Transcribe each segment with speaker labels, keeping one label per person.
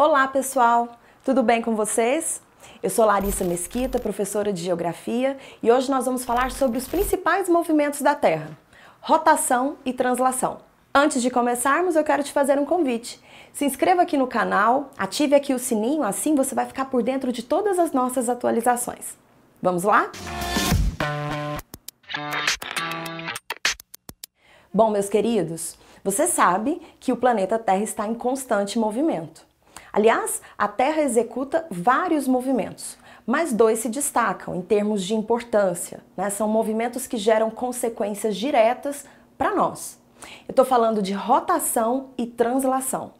Speaker 1: Olá, pessoal! Tudo bem com vocês? Eu sou Larissa Mesquita, professora de Geografia, e hoje nós vamos falar sobre os principais movimentos da Terra: rotação e translação. Antes de começarmos, eu quero te fazer um convite. Se inscreva aqui no canal, ative aqui o sininho, assim você vai ficar por dentro de todas as nossas atualizações. Vamos lá? Bom, meus queridos, você sabe que o planeta Terra está em constante movimento. Aliás, a Terra executa vários movimentos, mas dois se destacam em termos de importância. Né? São movimentos que geram consequências diretas para nós. Eu estou falando de rotação e translação.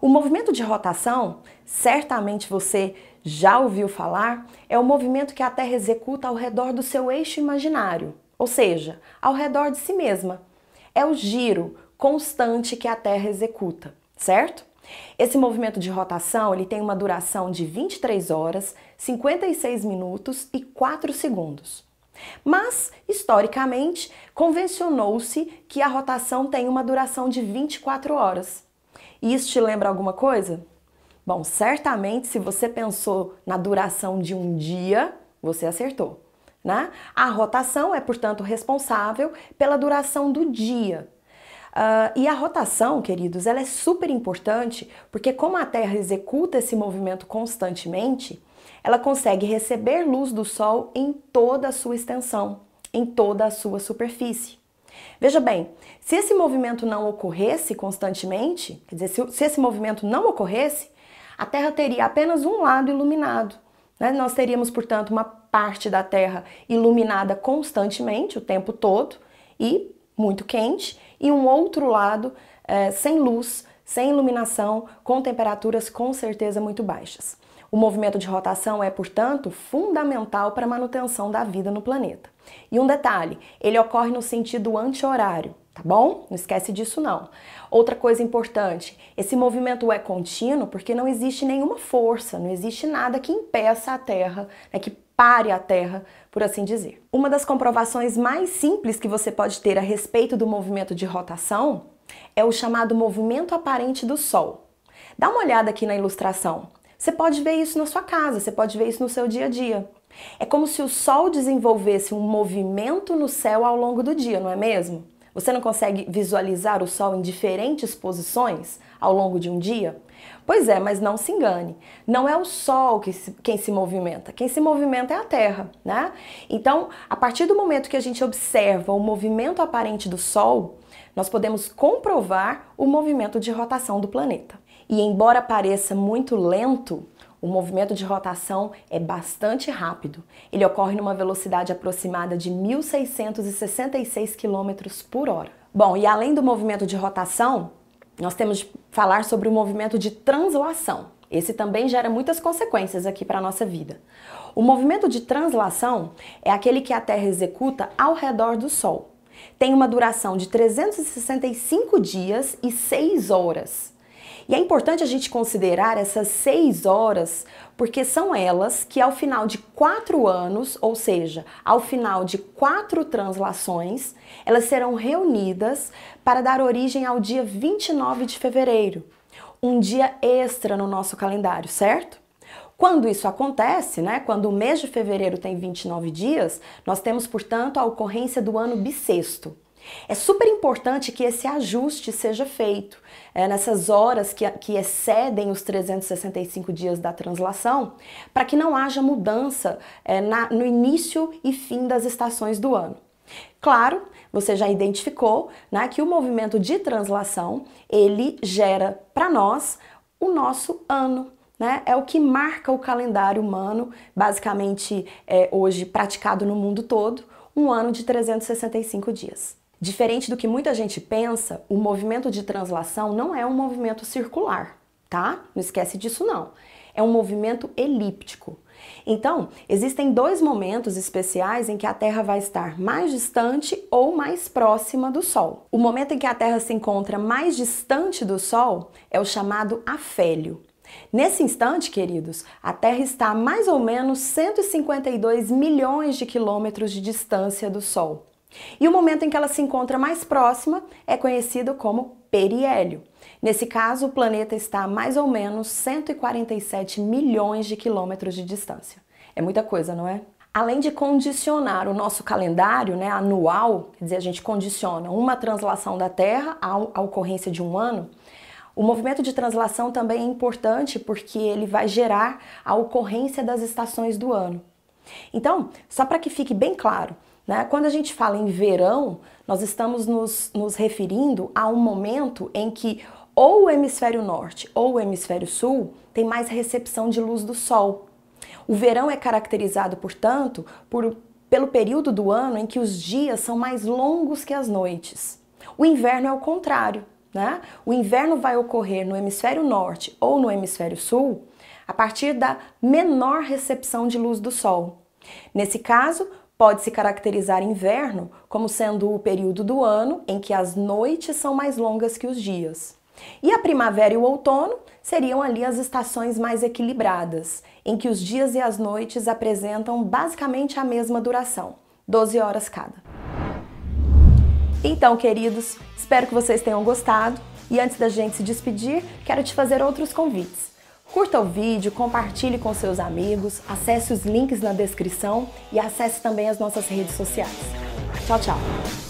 Speaker 1: O movimento de rotação, certamente você já ouviu falar, é o movimento que a Terra executa ao redor do seu eixo imaginário, ou seja, ao redor de si mesma. É o giro constante que a Terra executa, certo? Esse movimento de rotação ele tem uma duração de 23 horas, 56 minutos e 4 segundos. Mas, historicamente, convencionou-se que a rotação tem uma duração de 24 horas. E isso te lembra alguma coisa? Bom, certamente se você pensou na duração de um dia, você acertou. Né? A rotação é, portanto, responsável pela duração do dia, Uh, e a rotação, queridos, ela é super importante porque, como a Terra executa esse movimento constantemente, ela consegue receber luz do Sol em toda a sua extensão, em toda a sua superfície. Veja bem, se esse movimento não ocorresse constantemente, quer dizer, se, se esse movimento não ocorresse, a Terra teria apenas um lado iluminado. Né? Nós teríamos, portanto, uma parte da Terra iluminada constantemente, o tempo todo, e muito quente, e um outro lado é, sem luz, sem iluminação, com temperaturas com certeza muito baixas. O movimento de rotação é, portanto, fundamental para a manutenção da vida no planeta. E um detalhe, ele ocorre no sentido anti-horário, tá bom? Não esquece disso não. Outra coisa importante, esse movimento é contínuo porque não existe nenhuma força, não existe nada que impeça a Terra, né, que pare a terra, por assim dizer. Uma das comprovações mais simples que você pode ter a respeito do movimento de rotação é o chamado movimento aparente do Sol. Dá uma olhada aqui na ilustração. Você pode ver isso na sua casa, você pode ver isso no seu dia a dia. É como se o Sol desenvolvesse um movimento no céu ao longo do dia, não é mesmo? Você não consegue visualizar o Sol em diferentes posições ao longo de um dia? Pois é, mas não se engane. Não é o Sol que se, quem se movimenta. Quem se movimenta é a Terra, né? Então, a partir do momento que a gente observa o movimento aparente do Sol, nós podemos comprovar o movimento de rotação do planeta. E embora pareça muito lento, o movimento de rotação é bastante rápido. Ele ocorre numa velocidade aproximada de 1.666 km por hora. Bom, e além do movimento de rotação, nós temos de falar sobre o movimento de translação. Esse também gera muitas consequências aqui para a nossa vida. O movimento de translação é aquele que a Terra executa ao redor do Sol. Tem uma duração de 365 dias e 6 horas. E é importante a gente considerar essas 6 horas, porque são elas que, ao final de 4 anos, ou seja, ao final de 4 translações, elas serão reunidas para dar origem ao dia 29 de fevereiro, um dia extra no nosso calendário, certo? Quando isso acontece, né, quando o mês de fevereiro tem 29 dias, nós temos, portanto, a ocorrência do ano bissexto. É super importante que esse ajuste seja feito. É, nessas horas que, que excedem os 365 dias da translação, para que não haja mudança é, na, no início e fim das estações do ano. Claro, você já identificou né, que o movimento de translação ele gera para nós o nosso ano, né? É o que marca o calendário humano, basicamente é, hoje praticado no mundo todo, um ano de 365 dias. Diferente do que muita gente pensa, o movimento de translação não é um movimento circular, tá? Não esquece disso não. É um movimento elíptico. Então, existem dois momentos especiais em que a Terra vai estar mais distante ou mais próxima do Sol. O momento em que a Terra se encontra mais distante do Sol é o chamado afélio. Nesse instante, queridos, a Terra está a mais ou menos 152 milhões de quilômetros de distância do Sol. E o momento em que ela se encontra mais próxima é conhecido como periélio. Nesse caso, o planeta está a mais ou menos 147 milhões de quilômetros de distância. É muita coisa, não é? Além de condicionar o nosso calendário né, anual, quer dizer, a gente condiciona uma translação da Terra à ocorrência de um ano, o movimento de translação também é importante porque ele vai gerar a ocorrência das estações do ano. Então, só para que fique bem claro, né, quando a gente fala em verão, nós estamos nos, nos referindo a um momento em que ou o hemisfério norte ou o hemisfério sul tem mais recepção de luz do sol. O verão é caracterizado, portanto, por, pelo período do ano em que os dias são mais longos que as noites. O inverno é o contrário né? O inverno vai ocorrer no hemisfério norte ou no hemisfério sul a partir da menor recepção de luz do sol. Nesse caso, pode-se caracterizar inverno como sendo o período do ano em que as noites são mais longas que os dias. E a primavera e o outono seriam ali as estações mais equilibradas, em que os dias e as noites apresentam basicamente a mesma duração, 12 horas cada. Então, queridos, espero que vocês tenham gostado e antes da gente se despedir, quero te fazer outros convites. Curta o vídeo, compartilhe com seus amigos, acesse os links na descrição e acesse também as nossas redes sociais. Tchau, tchau!